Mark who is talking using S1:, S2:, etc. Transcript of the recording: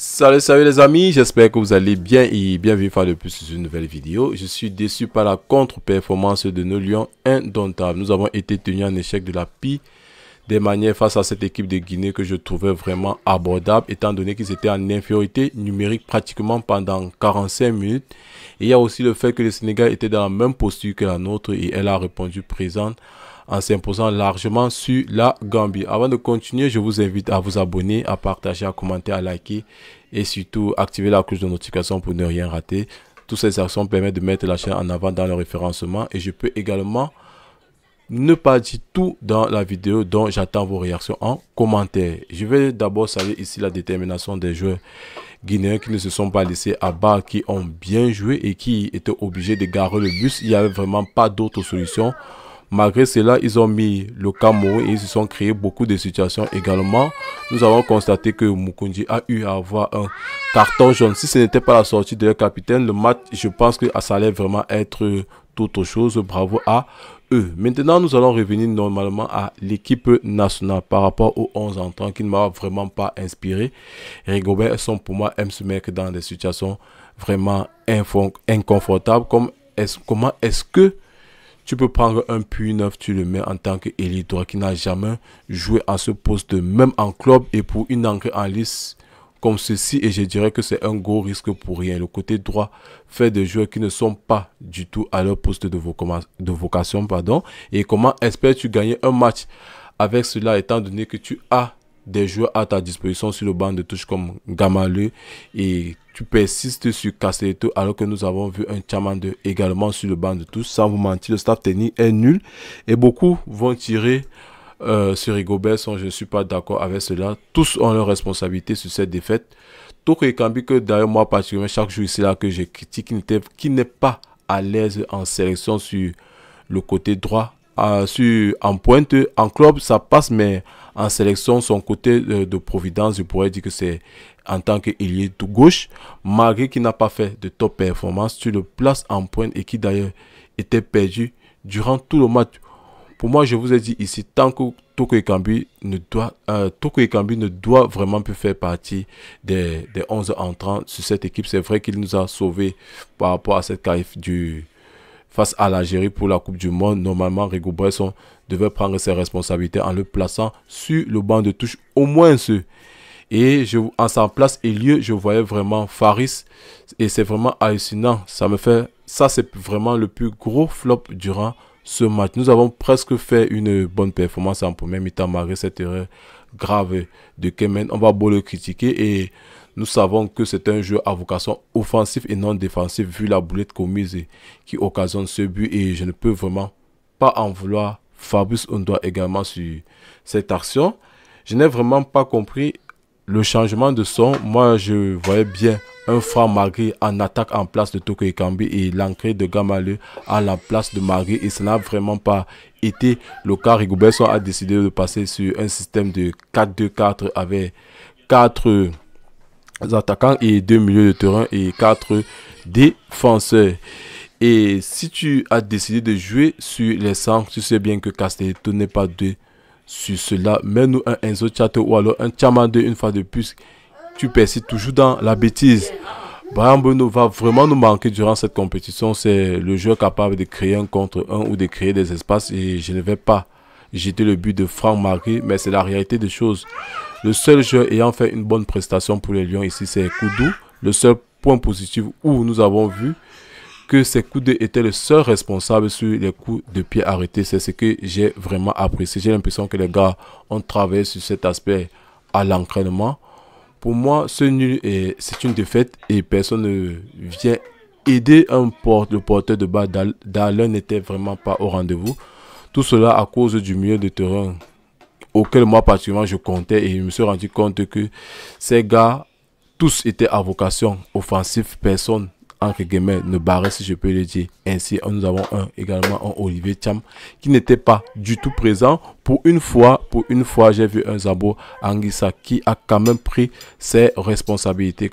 S1: Salut, salut les amis, j'espère que vous allez bien et bienvenue faire de plus une nouvelle vidéo. Je suis déçu par la contre-performance de nos Lions indomptables. Nous avons été tenus en échec de la pire des manières face à cette équipe de Guinée que je trouvais vraiment abordable étant donné qu'ils étaient en infériorité numérique pratiquement pendant 45 minutes. il y a aussi le fait que le Sénégal était dans la même posture que la nôtre et elle a répondu présente en s'imposant largement sur la Gambie. Avant de continuer, je vous invite à vous abonner, à partager, à commenter, à liker et surtout activer la cloche de notification pour ne rien rater. Toutes ces actions permettent de mettre la chaîne en avant dans le référencement et je peux également ne pas dire tout dans la vidéo dont j'attends vos réactions en commentaire. Je vais d'abord saluer ici la détermination des joueurs guinéens qui ne se sont pas laissés à bas, qui ont bien joué et qui étaient obligés de garer le bus. Il n'y avait vraiment pas d'autre solution Malgré cela, ils ont mis le camo et ils se sont créés beaucoup de situations également. Nous avons constaté que Mukundi a eu à avoir un carton jaune. Si ce n'était pas la sortie de leur capitaine, le match, je pense que ça allait vraiment être toute chose. Bravo à eux. Maintenant, nous allons revenir normalement à l'équipe nationale par rapport aux 11 entrants qui ne m'a vraiment pas inspiré. Rigobert sont pour moi M. mettre dans des situations vraiment inconfortables. Comme comment est-ce que tu peux prendre un puits neuf, tu le mets en tant qu'élite droit qui n'a jamais joué à ce poste, même en club et pour une entrée en lice comme ceci et je dirais que c'est un gros risque pour rien. Le côté droit fait des joueurs qui ne sont pas du tout à leur poste de, de vocation. Pardon. Et comment espères-tu gagner un match avec cela étant donné que tu as des joueurs à ta disposition sur le banc de touche comme Gamaleu et tu persistes sur Castelletto alors que nous avons vu un Chamande également sur le banc de touche. Sans vous mentir, le staff tennis est nul et beaucoup vont tirer euh, sur Rigobert. Je ne suis pas d'accord avec cela. Tous ont leur responsabilité sur cette défaite. Toko Ekambi, que d'ailleurs moi particulièrement chaque jour ici là que je critique, qui n'est pas à l'aise en sélection sur le côté droit, euh, sur, en pointe, en club ça passe mais en sélection, son côté euh, de, providence, je pourrais dire que c'est en tant est tout gauche, malgré qu'il n'a pas fait de top performance, tu le place en pointe et qui d'ailleurs était perdu durant tout le match. Pour moi, je vous ai dit ici, tant que Toko Ekambi ne doit, euh, ne doit vraiment plus faire partie des, 11 entrants sur cette équipe. C'est vrai qu'il nous a sauvés par rapport à cette carrière du, face à l'Algérie pour la Coupe du Monde. Normalement, Rigo Bresson devait prendre ses responsabilités en le plaçant sur le banc de touche, au moins ce. Et je, en sa place et lieu, je voyais vraiment Faris. Et c'est vraiment hallucinant. Ça me fait. Ça, c'est vraiment le plus gros flop durant ce match. Nous avons presque fait une bonne performance en première mi-temps, malgré cette erreur grave de Kemen. On va beau le critiquer. Et nous savons que c'est un jeu à vocation offensif et non défensif vu la boulette commise qui occasionne ce but et je ne peux vraiment pas en vouloir Fabius doit également sur cette action. Je n'ai vraiment pas compris le changement de son. Moi, je voyais bien un franc Magri en attaque en place de Toko Kambi et l'ancré de Gamale à la place de Magri et ça n'a vraiment pas été le cas. Rigobertson a décidé de passer sur un système de 4-2-4 avec 4 attaquants et deux milieux de terrain et quatre défenseurs. Et si tu as décidé de jouer sur les centres, tu sais bien que Castelletto n'est pas deux sur cela. Mets-nous un Enzo ou alors un Chamande une fois de plus. Tu persistes toujours dans la bêtise. Brian va vraiment nous manquer durant cette compétition. C'est le joueur capable de créer un contre un ou de créer des espaces et je ne vais pas J'étais le but de Franck Marie, mais c'est la réalité des choses. Le seul joueur ayant fait une bonne prestation pour les Lions ici, c'est Koudou. Le seul point positif où nous avons vu que ces coups de était le seul responsable sur les coups de pied arrêtés. C'est ce que j'ai vraiment apprécié. J'ai l'impression que les gars ont travaillé sur cet aspect à l'entraînement. Pour moi, ce nul, c'est une défaite et personne ne vient aider un porte, le porteur de balle. Dallon n'était vraiment pas au rendez-vous. Tout cela à cause du milieu de terrain auquel moi particulièrement je comptais et je me suis rendu compte que ces gars, tous étaient à vocation offensive, personne entre guillemets, ne barrait si je peux le dire. Ainsi, nous avons un, également un Olivier Cham qui n'était pas du tout présent. Pour une fois, pour une fois, j'ai vu un Zabo Anguissa qui a quand même pris ses responsabilités.